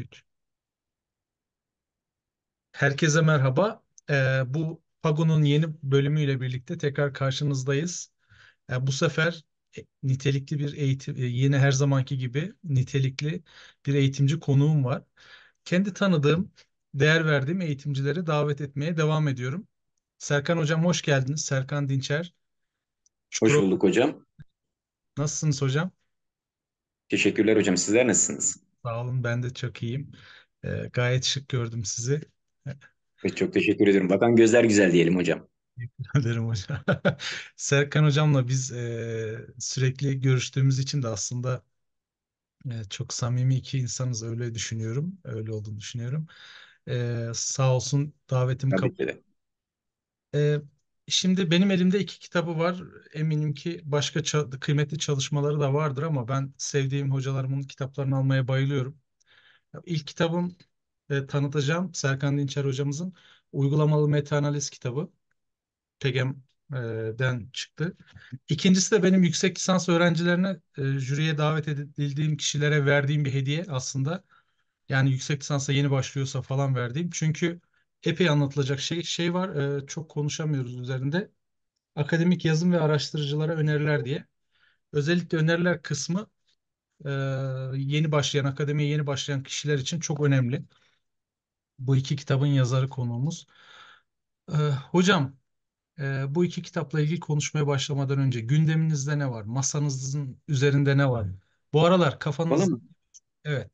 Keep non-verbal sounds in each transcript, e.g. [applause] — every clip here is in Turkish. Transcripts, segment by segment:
2, 3. Herkese merhaba. Ee, bu Pago'nun yeni bölümüyle birlikte tekrar karşınızdayız. Ee, bu sefer e, nitelikli bir eğitim, e, yine her zamanki gibi nitelikli bir eğitimci konuğum var. Kendi tanıdığım, değer verdiğim eğitimcileri davet etmeye devam ediyorum. Serkan Hocam hoş geldiniz. Serkan Dinçer. Hoş bulduk hocam. Nasılsınız hocam? Teşekkürler hocam. Sizler nasılsınız? Sağ olun ben de çok iyiyim. Ee, gayet şık gördüm sizi. Çok teşekkür ederim. Bakan gözler güzel diyelim hocam. Teşekkür ederim hocam. [laughs] Serkan hocamla biz e, sürekli görüştüğümüz için de aslında e, çok samimi iki insanız öyle düşünüyorum. Öyle olduğunu düşünüyorum. E, sağ olsun davetimi. kabul. E, Şimdi benim elimde iki kitabı var. Eminim ki başka ça- kıymetli çalışmaları da vardır ama ben sevdiğim hocalarımın kitaplarını almaya bayılıyorum. İlk kitabım e, tanıtacağım Serkan Dinçer hocamızın Uygulamalı Meta kitabı. PEGEM'den çıktı. İkincisi de benim yüksek lisans öğrencilerine e, jüriye davet edildiğim kişilere verdiğim bir hediye aslında. Yani yüksek lisansa yeni başlıyorsa falan verdiğim. Çünkü epey anlatılacak şey, şey var. E, çok konuşamıyoruz üzerinde. Akademik yazım ve araştırıcılara öneriler diye. Özellikle öneriler kısmı e, yeni başlayan, akademiye yeni başlayan kişiler için çok önemli. Bu iki kitabın yazarı konuğumuz. E, hocam, e, bu iki kitapla ilgili konuşmaya başlamadan önce gündeminizde ne var? Masanızın üzerinde ne var? Bu aralar kafanız... Evet.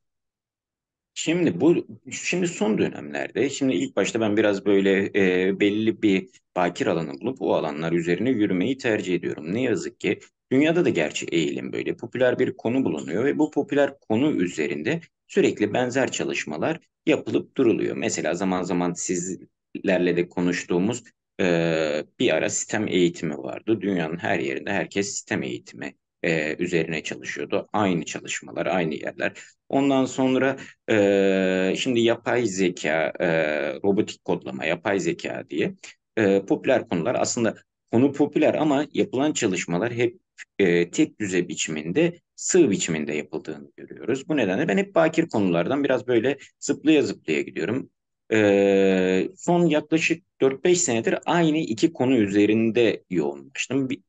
Şimdi bu şimdi son dönemlerde şimdi ilk başta ben biraz böyle e, belli bir bakir alanı bulup o alanlar üzerine yürümeyi tercih ediyorum. Ne yazık ki dünyada da gerçi eğilim böyle popüler bir konu bulunuyor ve bu popüler konu üzerinde sürekli benzer çalışmalar yapılıp duruluyor. Mesela zaman zaman sizlerle de konuştuğumuz e, bir ara sistem eğitimi vardı. Dünyanın her yerinde herkes sistem eğitimi e, üzerine çalışıyordu. Aynı çalışmalar, aynı yerler. Ondan sonra e, şimdi yapay zeka, e, robotik kodlama, yapay zeka diye e, popüler konular. Aslında konu popüler ama yapılan çalışmalar hep e, tek düze biçiminde, sığ biçiminde yapıldığını görüyoruz. Bu nedenle ben hep bakir konulardan biraz böyle zıplaya zıplaya gidiyorum. E, son yaklaşık 4-5 senedir aynı iki konu üzerinde yoğunlaştım. Bir,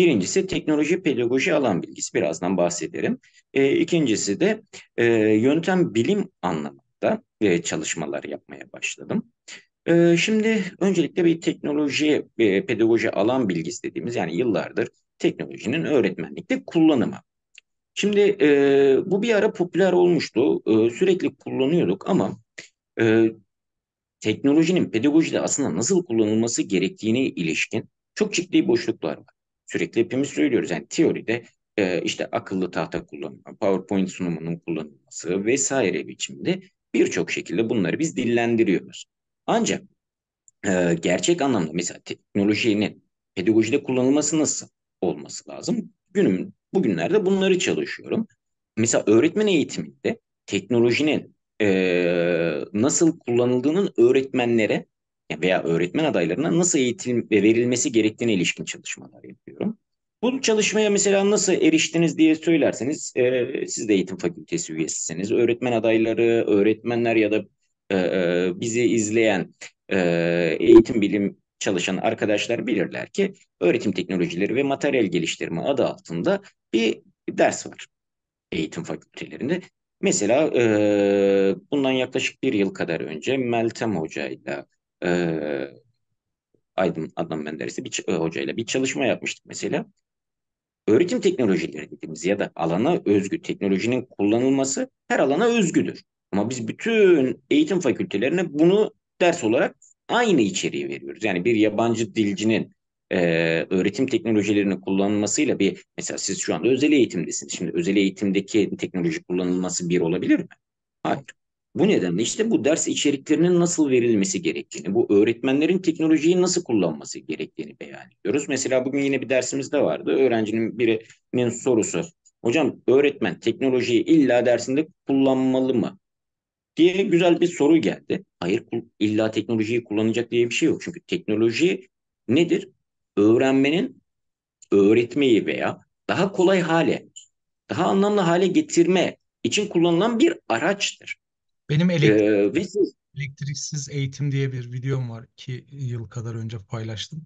Birincisi teknoloji pedagoji alan bilgisi birazdan bahsederim. E, ikincisi de e, yöntem bilim anlamında e, çalışmalar yapmaya başladım. E, şimdi öncelikle bir teknoloji e, pedagoji alan bilgisi dediğimiz yani yıllardır teknolojinin öğretmenlikte kullanımı. Şimdi e, bu bir ara popüler olmuştu. E, sürekli kullanıyorduk ama e, teknolojinin pedagojide aslında nasıl kullanılması gerektiğine ilişkin çok ciddi boşluklar var sürekli hepimiz söylüyoruz. Yani teoride e, işte akıllı tahta kullanımı, PowerPoint sunumunun kullanılması vesaire biçimde birçok şekilde bunları biz dillendiriyoruz. Ancak e, gerçek anlamda mesela teknolojinin pedagojide kullanılması nasıl olması lazım? Günüm, bugünlerde bunları çalışıyorum. Mesela öğretmen eğitiminde teknolojinin e, nasıl kullanıldığının öğretmenlere veya öğretmen adaylarına nasıl eğitim verilmesi gerektiğine ilişkin çalışmalar yapıyorum. Bu çalışmaya mesela nasıl eriştiniz diye söylerseniz e, siz de eğitim fakültesi üyesisiniz. Öğretmen adayları, öğretmenler ya da e, e, bizi izleyen e, eğitim bilim çalışan arkadaşlar bilirler ki öğretim teknolojileri ve materyal geliştirme adı altında bir ders var eğitim fakültelerinde. Mesela e, bundan yaklaşık bir yıl kadar önce Meltem Hoca ile e, Aydın Adnan Menderes'i bir e, hocayla bir çalışma yapmıştık mesela. Öğretim teknolojileri dediğimiz ya da alana özgü teknolojinin kullanılması her alana özgüdür. Ama biz bütün eğitim fakültelerine bunu ders olarak aynı içeriği veriyoruz. Yani bir yabancı dilcinin e, öğretim teknolojilerinin kullanılmasıyla bir mesela siz şu anda özel eğitimdesiniz. Şimdi özel eğitimdeki teknoloji kullanılması bir olabilir mi? Hayır. Bu nedenle işte bu ders içeriklerinin nasıl verilmesi gerektiğini, bu öğretmenlerin teknolojiyi nasıl kullanması gerektiğini beyan ediyoruz. Mesela bugün yine bir dersimizde vardı. Öğrencinin birinin sorusu. Hocam öğretmen teknolojiyi illa dersinde kullanmalı mı? diye güzel bir soru geldi. Hayır illa teknolojiyi kullanacak diye bir şey yok. Çünkü teknoloji nedir? Öğrenmenin öğretmeyi veya daha kolay hale, daha anlamlı hale getirme için kullanılan bir araçtır. Benim elektrik, Ee, elektriksiz eğitim diye bir videom var. iki yıl kadar önce paylaştım.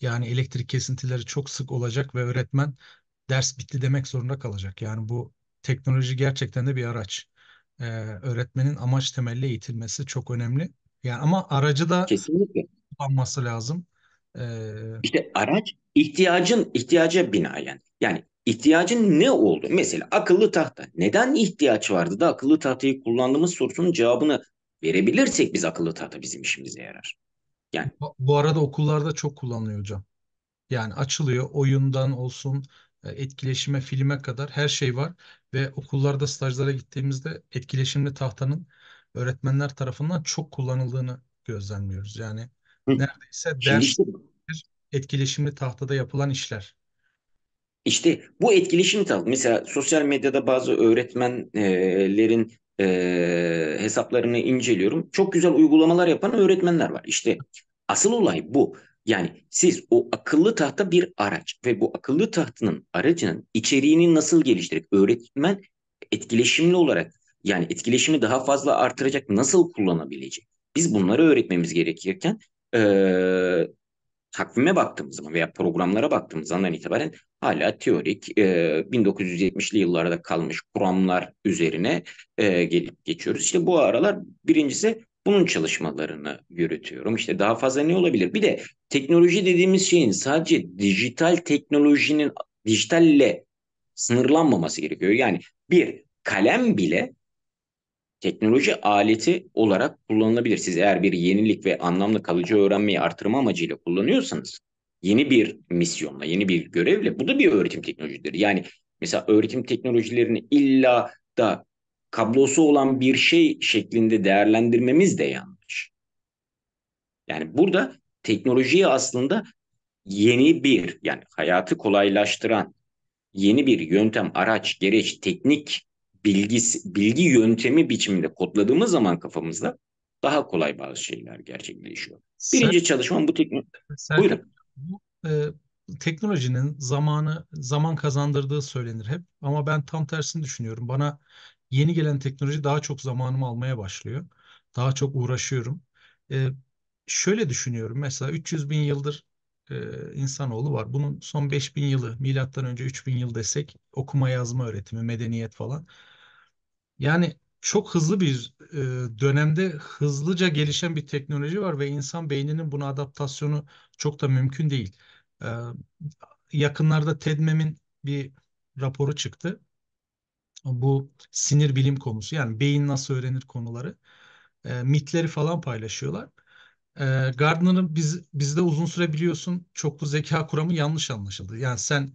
Yani elektrik kesintileri çok sık olacak ve öğretmen ders bitti demek zorunda kalacak. Yani bu teknoloji gerçekten de bir araç. Ee, öğretmenin amaç temelli eğitilmesi çok önemli. Yani ama aracı da kesinlikle. kullanması lazım. Ee, İşte araç ihtiyacın ihtiyaca binaen. Yani İhtiyacın ne oldu? Mesela akıllı tahta. Neden ihtiyaç vardı da akıllı tahtayı kullandığımız sorusunun cevabını verebilirsek biz akıllı tahta bizim işimize yarar. Yani bu arada okullarda çok kullanılıyor hocam. Yani açılıyor oyundan olsun e, etkileşime, filme kadar her şey var ve okullarda stajlara gittiğimizde etkileşimli tahtanın öğretmenler tarafından çok kullanıldığını gözlemliyoruz. Yani neredeyse ders etkileşimli tahtada yapılan işler. İşte bu etkileşim tabii. Mesela sosyal medyada bazı öğretmenlerin e, hesaplarını inceliyorum. Çok güzel uygulamalar yapan öğretmenler var. İşte asıl olay bu. Yani siz o akıllı tahta bir araç ve bu akıllı tahtının aracının içeriğini nasıl geliştirip öğretmen etkileşimli olarak yani etkileşimi daha fazla artıracak nasıl kullanabilecek? Biz bunları öğretmemiz gerekirken e, takvime baktığımız zaman veya programlara baktığımız andan itibaren hala teorik e, 1970'li yıllarda kalmış kuramlar üzerine e, gelip geçiyoruz. İşte bu aralar birincisi bunun çalışmalarını yürütüyorum. İşte daha fazla ne olabilir? Bir de teknoloji dediğimiz şeyin sadece dijital teknolojinin dijitalle sınırlanmaması gerekiyor. Yani bir kalem bile teknoloji aleti olarak kullanılabilir. Siz eğer bir yenilik ve anlamlı kalıcı öğrenmeyi artırma amacıyla kullanıyorsanız yeni bir misyonla, yeni bir görevle bu da bir öğretim teknolojidir. Yani mesela öğretim teknolojilerini illa da kablosu olan bir şey şeklinde değerlendirmemiz de yanlış. Yani burada teknolojiyi aslında yeni bir yani hayatı kolaylaştıran yeni bir yöntem, araç, gereç, teknik bilgisi, bilgi yöntemi biçiminde kodladığımız zaman kafamızda daha kolay bazı şeyler gerçekleşiyor. Birinci sen, çalışmam bu teknik. Sen, Buyurun. Bu, e, teknolojinin zamanı zaman kazandırdığı söylenir hep ama ben tam tersini düşünüyorum. Bana yeni gelen teknoloji daha çok zamanımı almaya başlıyor. Daha çok uğraşıyorum. E, şöyle düşünüyorum mesela 300 bin yıldır e, insanoğlu var. Bunun son 5 bin yılı milattan önce 3 bin yıl desek okuma yazma öğretimi, medeniyet falan. Yani çok hızlı bir e, dönemde hızlıca gelişen bir teknoloji var ve insan beyninin buna adaptasyonu çok da mümkün değil. E, yakınlarda TEDMEM'in bir raporu çıktı. Bu sinir bilim konusu yani beyin nasıl öğrenir konuları. E, mitleri falan paylaşıyorlar. E, Gardner'ın biz, bizde uzun süre biliyorsun çoklu zeka kuramı yanlış anlaşıldı. Yani sen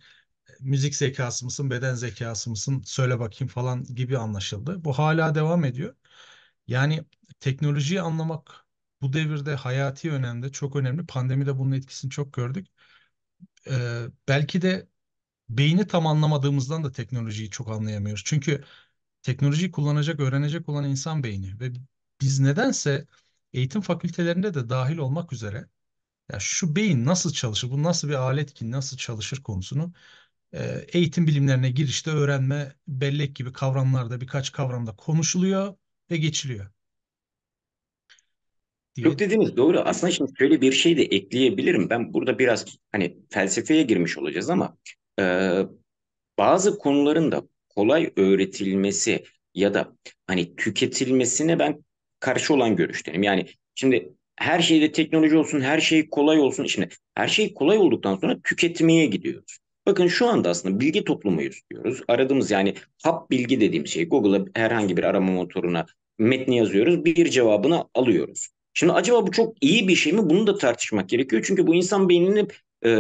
müzik zekası mısın, beden zekası mısın, söyle bakayım falan gibi anlaşıldı. Bu hala devam ediyor. Yani teknolojiyi anlamak bu devirde hayati önemli, çok önemli. Pandemide bunun etkisini çok gördük. Ee, belki de beyni tam anlamadığımızdan da teknolojiyi çok anlayamıyoruz. Çünkü teknolojiyi kullanacak, öğrenecek olan insan beyni ve biz nedense eğitim fakültelerinde de dahil olmak üzere ya şu beyin nasıl çalışır, bu nasıl bir alet ki nasıl çalışır konusunu eğitim bilimlerine girişte öğrenme, bellek gibi kavramlarda birkaç kavramda konuşuluyor ve geçiliyor. Diye. Yok dediğiniz doğru. Aslında şimdi şöyle bir şey de ekleyebilirim. Ben burada biraz hani felsefeye girmiş olacağız ama e, bazı konuların da kolay öğretilmesi ya da hani tüketilmesine ben karşı olan görüştenim. Yani şimdi her şeyde teknoloji olsun, her şey kolay olsun. Şimdi her şey kolay olduktan sonra tüketmeye gidiyoruz. Bakın şu anda aslında bilgi toplumuyuz diyoruz. Aradığımız yani hap bilgi dediğim şey Google'a herhangi bir arama motoruna metni yazıyoruz. Bir cevabını alıyoruz. Şimdi acaba bu çok iyi bir şey mi? Bunu da tartışmak gerekiyor. Çünkü bu insan beynini e,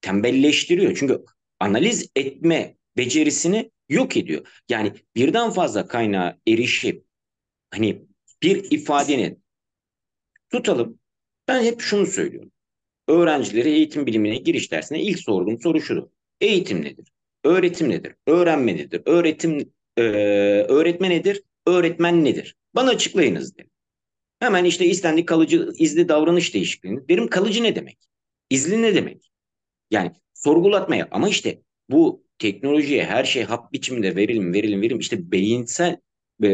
tembelleştiriyor. Çünkü analiz etme becerisini yok ediyor. Yani birden fazla kaynağa erişip hani bir ifadenin tutalım ben hep şunu söylüyorum öğrencileri eğitim bilimine giriş dersine ilk sorduğum soru şudur. Eğitim nedir? Öğretim nedir? Öğrenme nedir? Öğretim e, öğretme nedir? Öğretmen nedir? Bana açıklayınız dedim. Hemen işte istendik kalıcı izli davranış değişikliğini. Derim kalıcı ne demek? İzli ne demek? Yani sorgulatmaya ama işte bu teknolojiye her şey hap biçiminde verelim verelim verelim işte beyinsel e,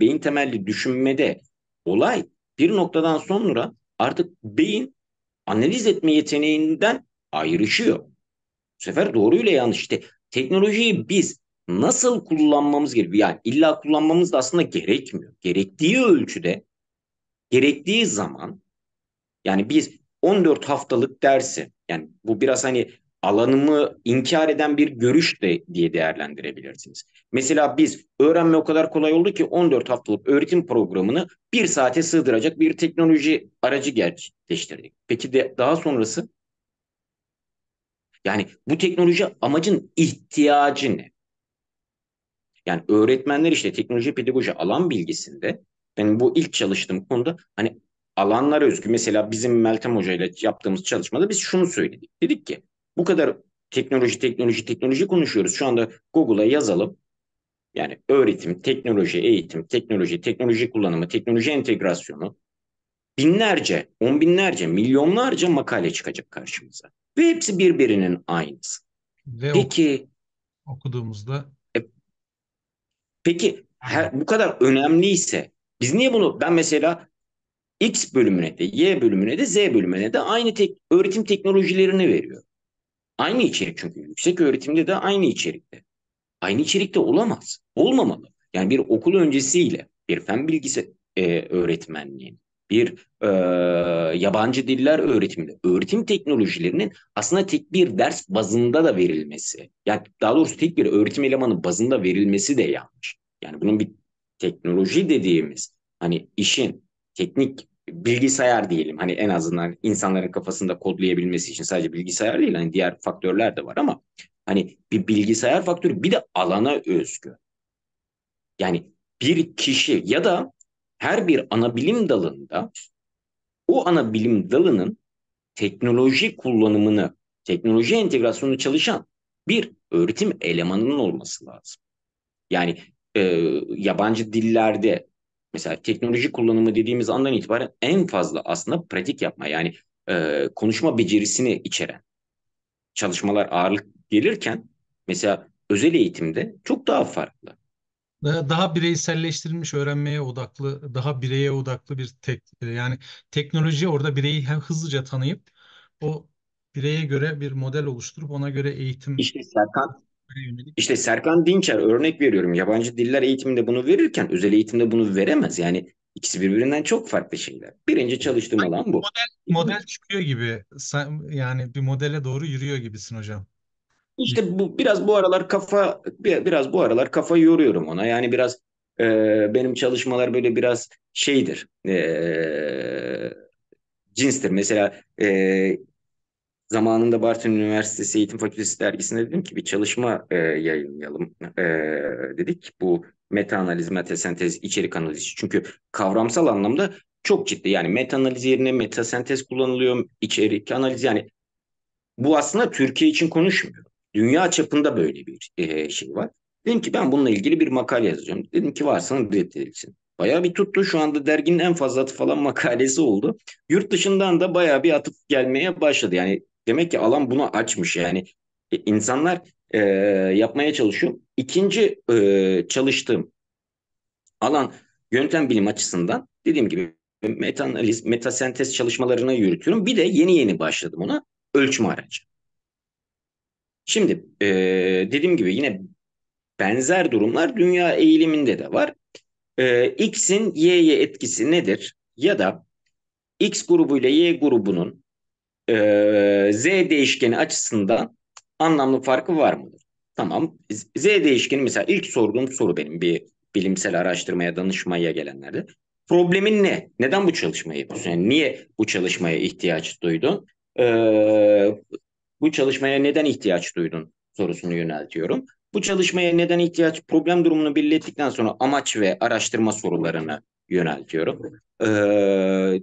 beyin temelli düşünmede olay bir noktadan sonra artık beyin analiz etme yeteneğinden ayrışıyor. Bu sefer doğru ile yanlış. İşte teknolojiyi biz nasıl kullanmamız gerekiyor? Yani illa kullanmamız da aslında gerekmiyor. Gerektiği ölçüde, gerektiği zaman yani biz 14 haftalık dersi yani bu biraz hani alanımı inkar eden bir görüş de diye değerlendirebilirsiniz. Mesela biz öğrenme o kadar kolay oldu ki 14 haftalık öğretim programını bir saate sığdıracak bir teknoloji aracı gerçekleştirdik. Peki de daha sonrası? Yani bu teknoloji amacın ihtiyacı ne? Yani öğretmenler işte teknoloji pedagoji alan bilgisinde ben bu ilk çalıştığım konuda hani alanlara özgü mesela bizim Meltem Hoca ile yaptığımız çalışmada biz şunu söyledik. Dedik ki bu kadar teknoloji, teknoloji, teknoloji konuşuyoruz. Şu anda Google'a yazalım. Yani öğretim, teknoloji, eğitim, teknoloji, teknoloji kullanımı, teknoloji entegrasyonu. Binlerce, on binlerce, milyonlarca makale çıkacak karşımıza. Ve hepsi birbirinin aynısı. Ve Peki okuduğumuzda e, Peki her, bu kadar önemliyse biz niye bunu ben mesela X bölümüne de Y bölümüne de Z bölümüne de aynı tek, öğretim teknolojilerini veriyor. Aynı içerik çünkü yüksek öğretimde de aynı içerikte. Aynı içerikte olamaz. Olmamalı. Yani bir okul öncesiyle bir fen bilgisi e, öğretmenliğin, bir e, yabancı diller öğretiminde, öğretim teknolojilerinin aslında tek bir ders bazında da verilmesi, yani daha doğrusu tek bir öğretim elemanı bazında verilmesi de yanlış. Yani bunun bir teknoloji dediğimiz hani işin teknik bilgisayar diyelim hani en azından insanların kafasında kodlayabilmesi için sadece bilgisayar değil hani diğer faktörler de var ama hani bir bilgisayar faktörü bir de alana özgü. Yani bir kişi ya da her bir ana bilim dalında o ana bilim dalının teknoloji kullanımını, teknoloji entegrasyonunu çalışan bir öğretim elemanının olması lazım. Yani e, yabancı dillerde mesela teknoloji kullanımı dediğimiz andan itibaren en fazla aslında pratik yapma yani e, konuşma becerisini içeren çalışmalar ağırlık gelirken mesela özel eğitimde çok daha farklı. Daha bireyselleştirilmiş öğrenmeye odaklı, daha bireye odaklı bir tek yani teknoloji orada bireyi hem hızlıca tanıyıp o bireye göre bir model oluşturup ona göre eğitim. İşte Serkan işte Serkan Dinçer örnek veriyorum. Yabancı diller eğitiminde bunu verirken özel eğitimde bunu veremez. Yani ikisi birbirinden çok farklı şeyler. Birinci çalıştığım alan bu. Model, model çıkıyor gibi. Yani bir modele doğru yürüyor gibisin hocam. İşte bu biraz bu aralar kafa biraz bu aralar kafa yoruyorum ona. Yani biraz e, benim çalışmalar böyle biraz şeydir. E, cinstir. Mesela e, zamanında Bartın Üniversitesi Eğitim Fakültesi dergisinde dedim ki bir çalışma e, yayınlayalım e, dedik. Bu meta analiz, meta sentez, içerik analizi. Çünkü kavramsal anlamda çok ciddi. Yani meta analiz yerine meta sentez kullanılıyor, içerik analizi yani bu aslında Türkiye için konuşmuyor. Dünya çapında böyle bir e, şey var. Dedim ki ben bununla ilgili bir makale yazacağım. Dedim ki varsın reddedilsin. Bayağı bir tuttu. Şu anda derginin en fazla atıf falan [laughs] makalesi oldu. Yurt dışından da bayağı bir atıp gelmeye başladı. Yani Demek ki alan bunu açmış yani. E, insanlar e, yapmaya çalışıyor. İkinci e, çalıştığım alan yöntem bilim açısından dediğim gibi metanaliz, metasentez çalışmalarını yürütüyorum. Bir de yeni yeni başladım ona ölçme aracı. Şimdi e, dediğim gibi yine benzer durumlar dünya eğiliminde de var. E, X'in Y'ye etkisi nedir? Ya da X grubu ile Y grubunun e, z değişkeni açısından anlamlı farkı var mıdır? Tamam. Z değişkeni mesela ilk sorduğum soru benim bir bilimsel araştırmaya, danışmaya gelenlerde. Problemin ne? Neden bu çalışmayı yapıyorsun? Yani niye bu çalışmaya ihtiyaç duydun? Ee, bu çalışmaya neden ihtiyaç duydun sorusunu yöneltiyorum. Bu çalışmaya neden ihtiyaç problem durumunu belirlettikten sonra amaç ve araştırma sorularını yöneltiyorum. Ee,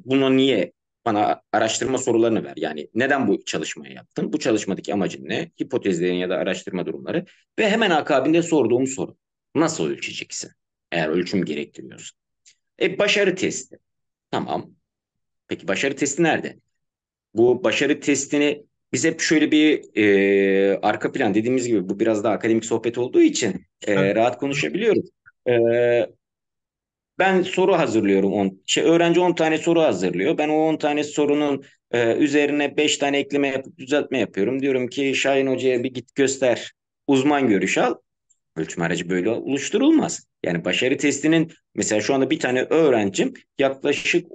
bunu niye bana araştırma sorularını ver. Yani neden bu çalışmayı yaptın? Bu çalışmadaki amacın ne? Hipotezlerin ya da araştırma durumları. Ve hemen akabinde sorduğum soru. Nasıl ölçeceksin? Eğer ölçüm gerektirmiyorsa E başarı testi. Tamam. Peki başarı testi nerede? Bu başarı testini biz hep şöyle bir e, arka plan dediğimiz gibi bu biraz daha akademik sohbet olduğu için e, rahat konuşabiliyoruz. E, ben soru hazırlıyorum. On, şey, öğrenci 10 tane soru hazırlıyor. Ben o 10 tane sorunun e, üzerine 5 tane ekleme yapıp düzeltme yapıyorum. Diyorum ki Şahin Hoca'ya bir git göster, uzman görüş al. Ölçme aracı böyle oluşturulmaz. Yani başarı testinin mesela şu anda bir tane öğrencim yaklaşık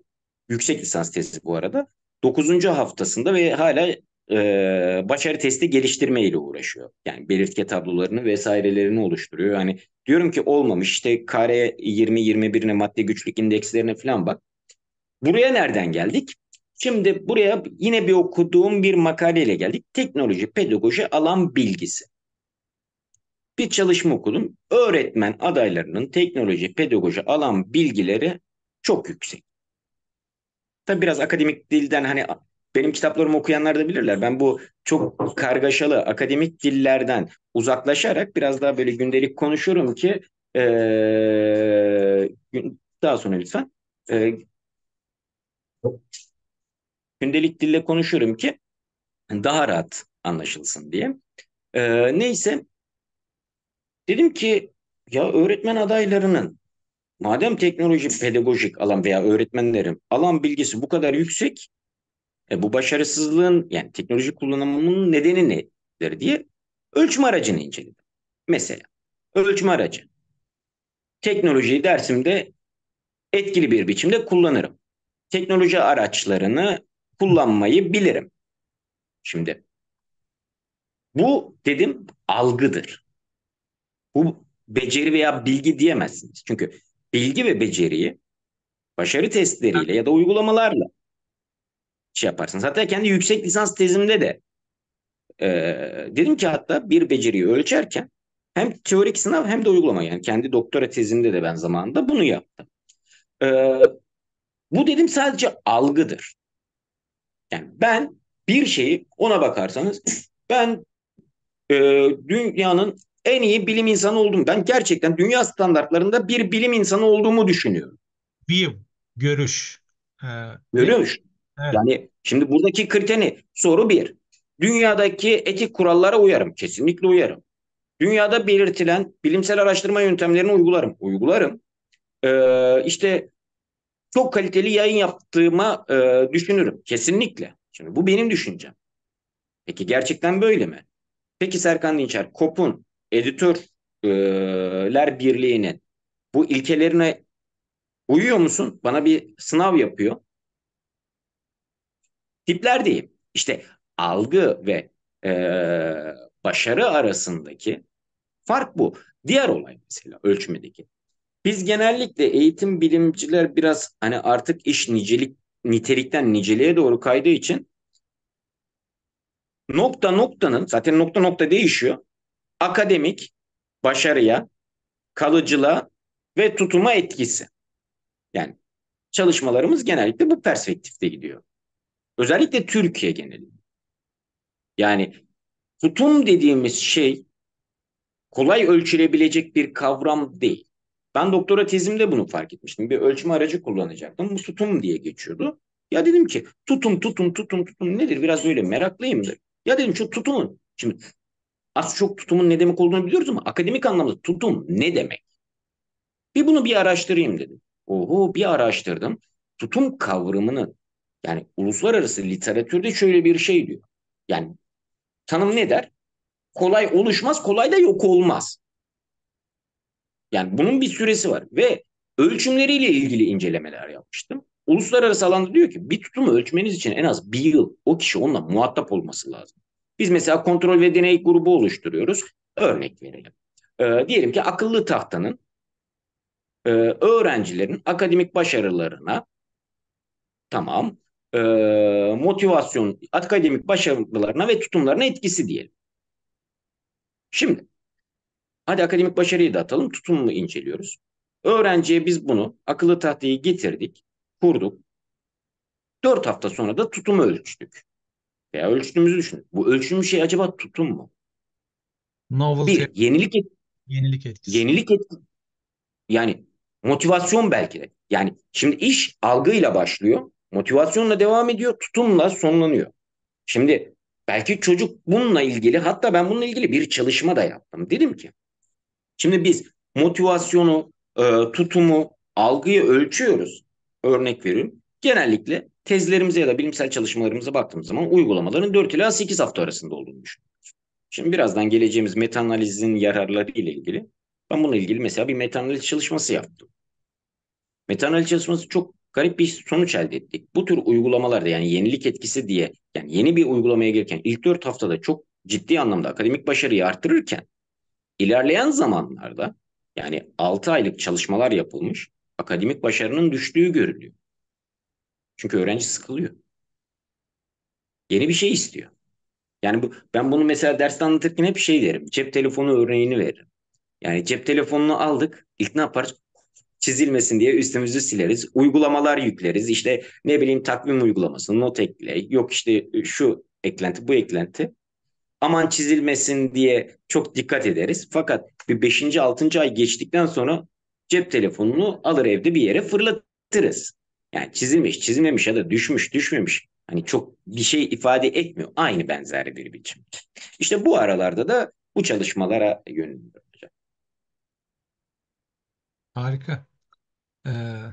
yüksek lisans tezi bu arada. 9. haftasında ve hala e, başarı testi geliştirmeyle uğraşıyor. Yani belirtke tablolarını vesairelerini oluşturuyor. Hani diyorum ki olmamış işte kare 20-21'ine madde güçlük indekslerine falan bak. Buraya nereden geldik? Şimdi buraya yine bir okuduğum bir makaleyle geldik. Teknoloji, pedagoji, alan bilgisi. Bir çalışma okudum. Öğretmen adaylarının teknoloji, pedagoji, alan bilgileri çok yüksek. Tabi biraz akademik dilden hani benim kitaplarımı okuyanlar da bilirler. Ben bu çok kargaşalı akademik dillerden uzaklaşarak biraz daha böyle gündelik konuşuyorum ki ee, daha sonra lütfen. E, gündelik dille konuşuyorum ki daha rahat anlaşılsın diye. E, neyse dedim ki ya öğretmen adaylarının madem teknoloji pedagojik alan veya öğretmenlerin alan bilgisi bu kadar yüksek e, bu başarısızlığın yani teknoloji kullanımının nedeni nedir diye ölçme aracını inceledim. Mesela ölçme aracı. Teknolojiyi dersimde etkili bir biçimde kullanırım. Teknoloji araçlarını kullanmayı bilirim. Şimdi bu dedim algıdır. Bu beceri veya bilgi diyemezsiniz. Çünkü bilgi ve beceriyi başarı testleriyle ya da uygulamalarla şey yaparsınız. Hatta kendi yüksek lisans tezimde de e, dedim ki hatta bir beceriyi ölçerken hem teorik sınav hem de uygulama yani kendi doktora tezimde de ben zamanında bunu yaptım. E, bu dedim sadece algıdır. Yani ben bir şeyi ona bakarsanız ben e, dünyanın en iyi bilim insanı oldum. Ben gerçekten dünya standartlarında bir bilim insanı olduğumu düşünüyorum. Bir görüş. Ee, Görüyor musun? Evet. Yani şimdi buradaki kriteri Soru bir. Dünyadaki etik kurallara uyarım. Kesinlikle uyarım. Dünyada belirtilen bilimsel araştırma yöntemlerini uygularım. Uygularım. Ee, işte çok kaliteli yayın yaptığıma e, düşünürüm. Kesinlikle. Şimdi bu benim düşüncem. Peki gerçekten böyle mi? Peki Serkan Dinçer, KOP'un Editörler Birliği'nin bu ilkelerine uyuyor musun? Bana bir sınav yapıyor tipler değil. İşte algı ve e, başarı arasındaki fark bu. Diğer olay mesela ölçmedeki. Biz genellikle eğitim bilimciler biraz hani artık iş nicelik nitelikten niceliğe doğru kaydığı için nokta noktanın zaten nokta nokta değişiyor. Akademik başarıya, kalıcılığa ve tutuma etkisi. Yani çalışmalarımız genellikle bu perspektifte gidiyor. Özellikle Türkiye genelinde. Yani tutum dediğimiz şey kolay ölçülebilecek bir kavram değil. Ben doktora tezimde bunu fark etmiştim. Bir ölçme aracı kullanacaktım. Bu tutum diye geçiyordu. Ya dedim ki tutum tutum tutum tutum nedir? Biraz böyle meraklıyımdır. Ya dedim şu tutumun şimdi az çok tutumun ne demek olduğunu biliyoruz ama akademik anlamda tutum ne demek? Bir bunu bir araştırayım dedim. Oho bir araştırdım. Tutum kavramının yani uluslararası literatürde şöyle bir şey diyor. Yani tanım ne der? Kolay oluşmaz, kolay da yok olmaz. Yani bunun bir süresi var ve ölçümleriyle ilgili incelemeler yapmıştım. Uluslararası alanda diyor ki bir tutumu ölçmeniz için en az bir yıl o kişi onunla muhatap olması lazım. Biz mesela kontrol ve deney grubu oluşturuyoruz. Örnek verelim. Ee, diyelim ki akıllı tahtanın e, öğrencilerin akademik başarılarına tamam e, motivasyon, akademik başarılarına ve tutumlarına etkisi diyelim. Şimdi hadi akademik başarıyı da atalım, tutumunu inceliyoruz. Öğrenciye biz bunu akıllı tahtayı getirdik, kurduk. Dört hafta sonra da tutumu ölçtük. Veya ölçtüğümüzü düşünün. Bu ölçülmüş şey acaba tutum mu? Novelty. Bir, yenilik et yenilik etkisi. Yenilik etkisi. Yani motivasyon belki de. Yani şimdi iş algıyla başlıyor. Motivasyonla devam ediyor, tutumla sonlanıyor. Şimdi belki çocuk bununla ilgili hatta ben bununla ilgili bir çalışma da yaptım. Dedim ki şimdi biz motivasyonu, e, tutumu, algıyı ölçüyoruz. Örnek veriyorum. Genellikle tezlerimize ya da bilimsel çalışmalarımıza baktığımız zaman uygulamaların 4 ila 8 hafta arasında olduğunu düşünüyoruz. Şimdi birazdan geleceğimiz metanalizin yararları ile ilgili ben bununla ilgili mesela bir metanaliz çalışması yaptım. Metanaliz çalışması çok garip bir sonuç elde ettik. Bu tür uygulamalarda yani yenilik etkisi diye yani yeni bir uygulamaya girerken ilk 4 haftada çok ciddi anlamda akademik başarıyı artırırken ilerleyen zamanlarda yani 6 aylık çalışmalar yapılmış akademik başarının düştüğü görülüyor. Çünkü öğrenci sıkılıyor. Yeni bir şey istiyor. Yani bu, ben bunu mesela derste anlatırken hep şey derim. Cep telefonu örneğini veririm. Yani cep telefonunu aldık. İlk ne yaparız? çizilmesin diye üstümüzü sileriz. Uygulamalar yükleriz. İşte ne bileyim takvim uygulaması, not ekle, yok işte e, şu eklenti, bu eklenti. Aman çizilmesin diye çok dikkat ederiz. Fakat bir 5. 6. ay geçtikten sonra cep telefonunu alır evde bir yere fırlatırız. Yani çizilmiş, çizilmemiş ya da düşmüş, düşmemiş. Hani çok bir şey ifade etmiyor. Aynı benzer bir biçim. İşte bu aralarda da bu çalışmalara yöneliyor hocam. Harika. Ee,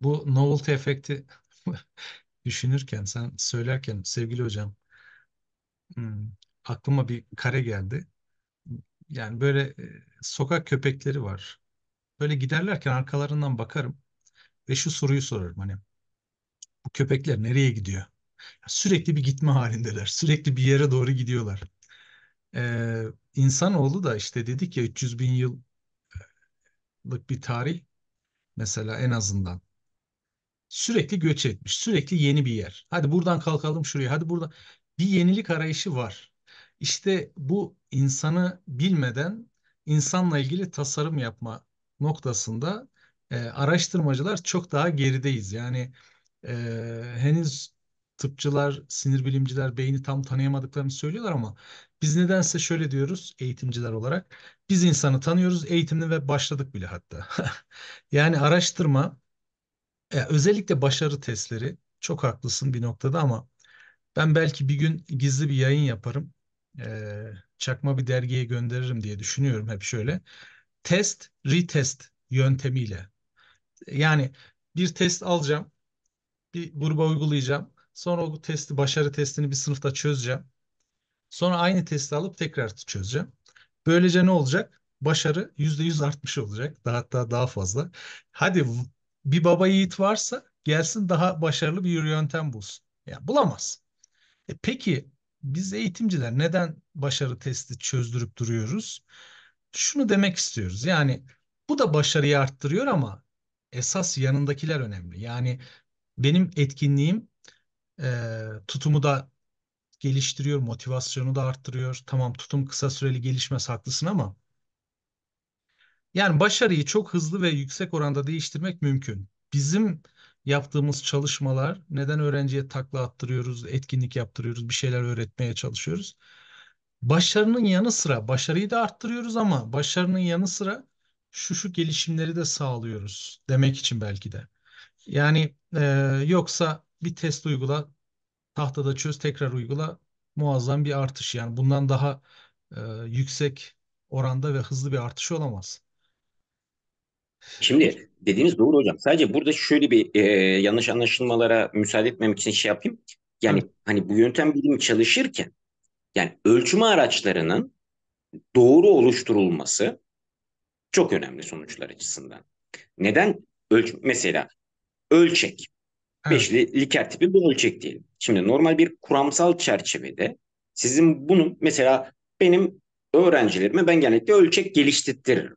bu novelty efekti [laughs] düşünürken sen söylerken sevgili hocam hmm, aklıma bir kare geldi. Yani böyle sokak köpekleri var. Böyle giderlerken arkalarından bakarım ve şu soruyu sorarım hani bu köpekler nereye gidiyor? Sürekli bir gitme halindeler. Sürekli bir yere doğru gidiyorlar. Ee, insanoğlu da işte dedik ya 300 bin yıllık bir tarih mesela en azından. Sürekli göç etmiş, sürekli yeni bir yer. Hadi buradan kalkalım şuraya, hadi burada Bir yenilik arayışı var. İşte bu insanı bilmeden insanla ilgili tasarım yapma noktasında e, araştırmacılar çok daha gerideyiz. Yani e, henüz tıpçılar, sinir bilimciler beyni tam tanıyamadıklarını söylüyorlar ama biz nedense şöyle diyoruz eğitimciler olarak. Biz insanı tanıyoruz, eğitimli ve başladık bile hatta. [laughs] yani araştırma e, özellikle başarı testleri çok haklısın bir noktada ama ben belki bir gün gizli bir yayın yaparım. E, çakma bir dergiye gönderirim diye düşünüyorum hep şöyle. Test, retest yöntemiyle. Yani bir test alacağım, bir gruba uygulayacağım Sonra o testi, başarı testini bir sınıfta çözeceğim. Sonra aynı testi alıp tekrar çözeceğim. Böylece ne olacak? Başarı %100 artmış olacak. Daha, hatta daha fazla. Hadi bir baba yiğit varsa gelsin daha başarılı bir yöntem bulsun. Ya yani bulamaz. E peki biz eğitimciler neden başarı testi çözdürüp duruyoruz? Şunu demek istiyoruz. Yani bu da başarıyı arttırıyor ama esas yanındakiler önemli. Yani benim etkinliğim e, tutumu da geliştiriyor, motivasyonu da arttırıyor. Tamam tutum kısa süreli gelişmez haklısın ama yani başarıyı çok hızlı ve yüksek oranda değiştirmek mümkün. Bizim yaptığımız çalışmalar neden öğrenciye takla attırıyoruz, etkinlik yaptırıyoruz, bir şeyler öğretmeye çalışıyoruz. Başarının yanı sıra başarıyı da arttırıyoruz ama başarının yanı sıra şu şu gelişimleri de sağlıyoruz demek için belki de. Yani e, yoksa bir test uygula, tahtada çöz, tekrar uygula. Muazzam bir artış yani bundan daha e, yüksek oranda ve hızlı bir artış olamaz. Şimdi dediğiniz doğru hocam. Sadece burada şöyle bir e, yanlış anlaşılmalara müsaade etmemek için şey yapayım. Yani Hı. hani bu yöntem bilimi çalışırken yani ölçme araçlarının doğru oluşturulması çok önemli sonuçlar açısından. Neden? Ölç mesela ölçek. Evet. Beşli liker tipi bir ölçek diyelim. Şimdi normal bir kuramsal çerçevede sizin bunun mesela benim öğrencilerime ben genellikle ölçek geliştirtirim.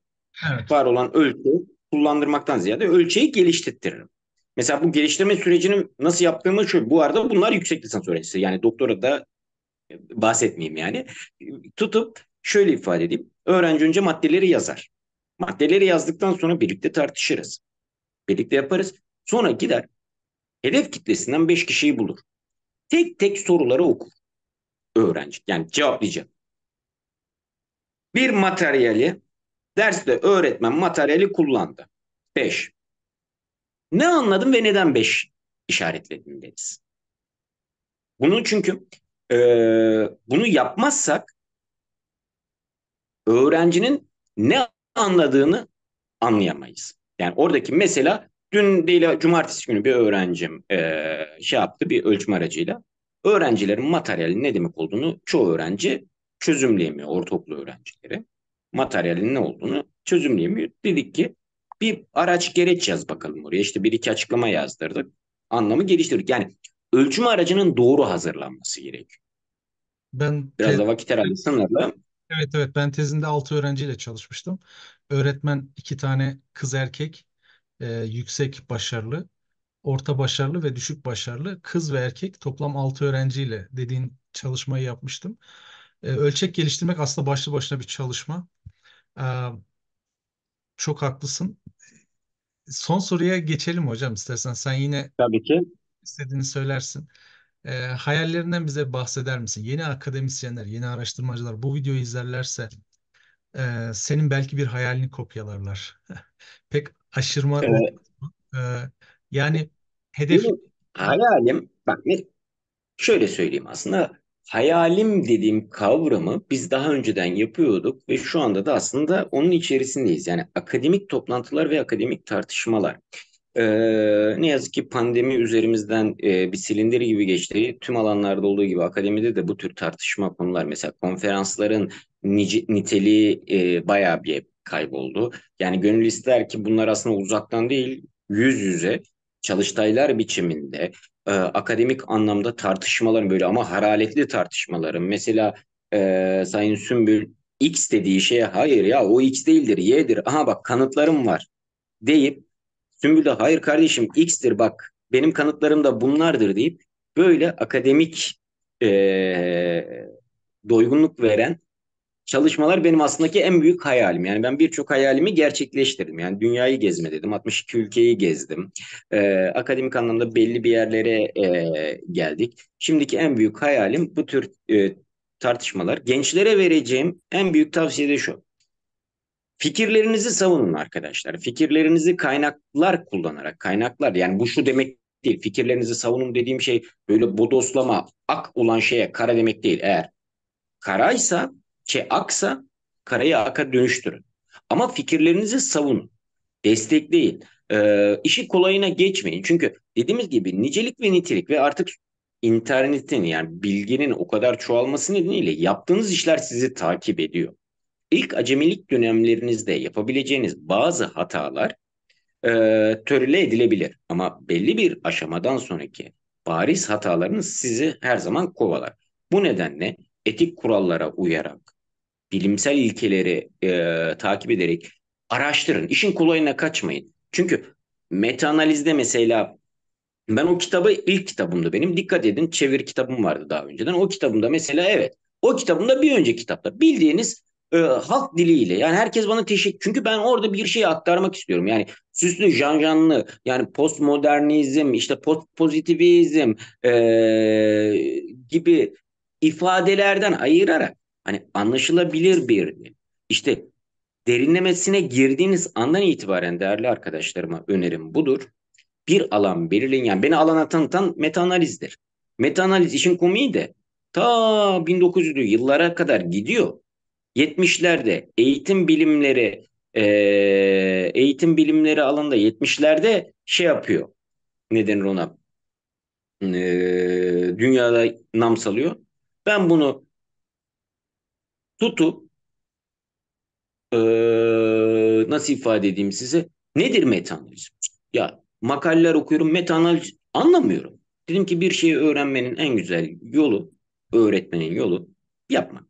Evet. Var olan ölçeği kullandırmaktan ziyade ölçeği geliştirtirim. Mesela bu geliştirme sürecini nasıl yaptığımı şu. Bu arada bunlar yüksek lisans öğrencisi. Yani doktora da e, bahsetmeyeyim yani. Tutup şöyle ifade edeyim. Öğrenci önce maddeleri yazar. Maddeleri yazdıktan sonra birlikte tartışırız. Birlikte yaparız. Sonra gider Hedef kitlesinden 5 kişiyi bulur. Tek tek soruları okur. Öğrenci. Yani cevaplayacak. Bir materyali derste öğretmen materyali kullandı. 5. Ne anladın ve neden 5 işaretledin deriz. Bunu çünkü e, bunu yapmazsak öğrencinin ne anladığını anlayamayız. Yani oradaki mesela Dün değil cumartesi günü bir öğrencim e, şey yaptı bir ölçüm aracıyla. Öğrencilerin materyalin ne demek olduğunu çoğu öğrenci çözümleyemiyor ortaokul öğrencileri. Materyalin ne olduğunu çözümleyemiyor. Dedik ki bir araç gereç yaz bakalım oraya. İşte bir iki açıklama yazdırdık. Anlamı geliştirdik. Yani ölçüm aracının doğru hazırlanması gerekiyor. Ben Biraz da vakit herhalde sınırlı. Evet evet ben tezinde 6 öğrenciyle çalışmıştım. Öğretmen iki tane kız erkek e, yüksek başarılı, orta başarılı ve düşük başarılı kız ve erkek toplam 6 öğrenciyle dediğin çalışmayı yapmıştım. E, ölçek geliştirmek aslında başlı başına bir çalışma. E, çok haklısın. Son soruya geçelim hocam istersen. Sen yine Tabii ki. istediğini söylersin. E, hayallerinden bize bahseder misin? Yeni akademisyenler, yeni araştırmacılar bu videoyu izlerlerse e, senin belki bir hayalini kopyalarlar. [laughs] Pek Aşırma Ee, e, yani hedef hayalim, bak ne- şöyle söyleyeyim aslında hayalim dediğim kavramı biz daha önceden yapıyorduk ve şu anda da aslında onun içerisindeyiz. Yani akademik toplantılar ve akademik tartışmalar. Ee, ne yazık ki pandemi üzerimizden e, bir silindir gibi geçti. Tüm alanlarda olduğu gibi akademide de bu tür tartışma konular mesela konferansların nice- niteliği e, bayağı bir kayboldu. Yani gönül ister ki bunlar aslında uzaktan değil yüz yüze çalıştaylar biçiminde e, akademik anlamda tartışmaların böyle ama haraletli tartışmaların mesela e, Sayın Sümbül X dediği şeye hayır ya o X değildir Y'dir aha bak kanıtlarım var deyip Sümbül de hayır kardeşim X'tir bak benim kanıtlarım da bunlardır deyip böyle akademik e, doygunluk veren çalışmalar benim aslındaki en büyük hayalim. Yani ben birçok hayalimi gerçekleştirdim. Yani dünyayı gezme dedim. 62 ülkeyi gezdim. Ee, akademik anlamda belli bir yerlere e, geldik. Şimdiki en büyük hayalim bu tür e, tartışmalar. Gençlere vereceğim en büyük tavsiye de şu. Fikirlerinizi savunun arkadaşlar. Fikirlerinizi kaynaklar kullanarak, kaynaklar yani bu şu demek değil. Fikirlerinizi savunun dediğim şey böyle bodoslama, ak olan şeye kara demek değil. Eğer karaysa Ke aksa karaya aka dönüştürün. Ama fikirlerinizi savunun. Destekleyin. Ee, İşi kolayına geçmeyin. Çünkü dediğimiz gibi nicelik ve nitelik ve artık internetin yani bilginin o kadar çoğalması nedeniyle yaptığınız işler sizi takip ediyor. İlk acemilik dönemlerinizde yapabileceğiniz bazı hatalar e, törüle edilebilir. Ama belli bir aşamadan sonraki bariz hatalarınız sizi her zaman kovalar. Bu nedenle etik kurallara uyarak bilimsel ilkeleri e, takip ederek araştırın. İşin kolayına kaçmayın. Çünkü meta analizde mesela ben o kitabı ilk kitabımdı benim. Dikkat edin çevir kitabım vardı daha önceden. O kitabımda mesela evet. O kitabımda bir önce kitapta bildiğiniz e, halk diliyle yani herkes bana teşekkür çünkü ben orada bir şeyi aktarmak istiyorum yani süslü janjanlı yani postmodernizm işte post pozitivizm e, gibi ifadelerden ayırarak Hani anlaşılabilir bir işte derinlemesine girdiğiniz andan itibaren değerli arkadaşlarıma önerim budur. Bir alan belirleyin. Yani beni alana tanıtan meta analizdir. Meta analiz işin komiği de ta 1900'lü yıllara kadar gidiyor. 70'lerde eğitim bilimleri e, eğitim bilimleri alanında 70'lerde şey yapıyor. Ne denir ona? E, dünyada nam salıyor. Ben bunu tutup e, nasıl ifade edeyim size? Nedir meta analiz? Ya makaleler okuyorum meta analiz anlamıyorum. Dedim ki bir şeyi öğrenmenin en güzel yolu, öğretmenin yolu yapmak.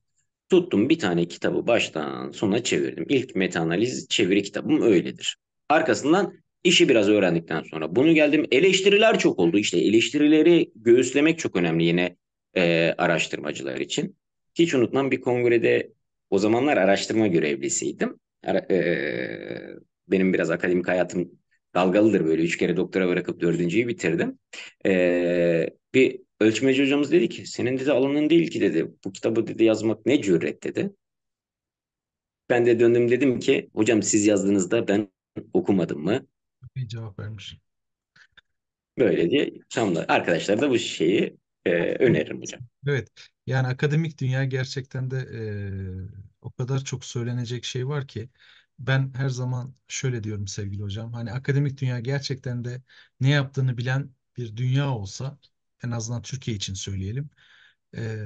Tuttum bir tane kitabı baştan sona çevirdim. İlk meta analiz çeviri kitabım öyledir. Arkasından işi biraz öğrendikten sonra bunu geldim. Eleştiriler çok oldu. İşte eleştirileri göğüslemek çok önemli yine e, araştırmacılar için hiç unutmam bir kongrede o zamanlar araştırma görevlisiydim. Ara, e, benim biraz akademik hayatım dalgalıdır böyle. Üç kere doktora bırakıp dördüncüyü bitirdim. E, bir ölçmeci hocamız dedi ki senin dedi alanın değil ki dedi. Bu kitabı dedi yazmak ne cüret dedi. Ben de döndüm dedim ki hocam siz yazdığınızda ben okumadım mı? Bir cevap vermiş. Böyle diye tam da arkadaşlar da bu şeyi e, öneririm hocam. Evet. Yani akademik dünya gerçekten de e, o kadar çok söylenecek şey var ki ben her zaman şöyle diyorum sevgili hocam. Hani akademik dünya gerçekten de ne yaptığını bilen bir dünya olsa en azından Türkiye için söyleyelim. E,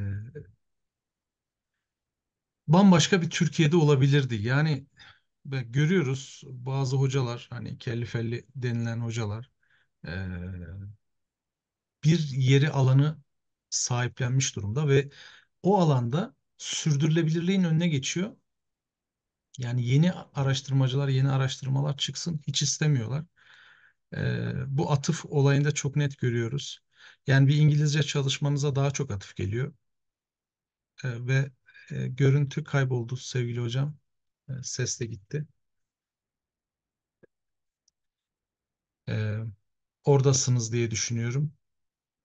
bambaşka bir Türkiye'de olabilirdi. Yani görüyoruz bazı hocalar hani kelli felli denilen hocalar e, bir yeri alanı sahiplenmiş durumda ve o alanda sürdürülebilirliğin önüne geçiyor. Yani yeni araştırmacılar, yeni araştırmalar çıksın hiç istemiyorlar. Ee, bu atıf olayında çok net görüyoruz. Yani bir İngilizce çalışmanıza daha çok atıf geliyor. Ee, ve e, görüntü kayboldu sevgili hocam. Ee, ses de gitti. Ee, oradasınız diye düşünüyorum.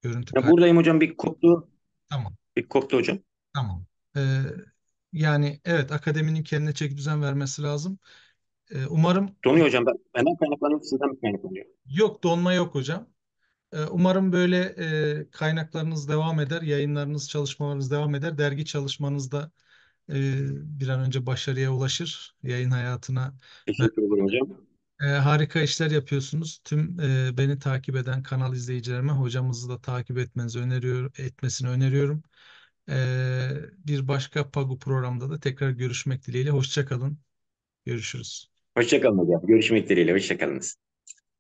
Görüntü Ya buradayım hocam bir koptu. Tamam. Bir koptu hocam. Tamam. Ee, yani evet akademinin kendine çek düzen vermesi lazım. Ee, umarım Donuyor hocam. Ben, benden kaynaklanıyor, sizden mi kaynaklanıyor? yok donma yok hocam. Ee, umarım böyle e, kaynaklarınız devam eder, yayınlarınız, çalışmalarınız devam eder. Dergi çalışmanız da e, bir an önce başarıya ulaşır. Yayın hayatına Teşekkür ederim hocam. E, harika işler yapıyorsunuz. Tüm e, beni takip eden kanal izleyicilerime hocamızı da takip etmenizi öneriyorum, etmesini öneriyorum. E, bir başka Pagu programda da tekrar görüşmek dileğiyle. Hoşçakalın. Görüşürüz. Hoşçakalın hocam. Görüşmek dileğiyle. Hoşçakalınız.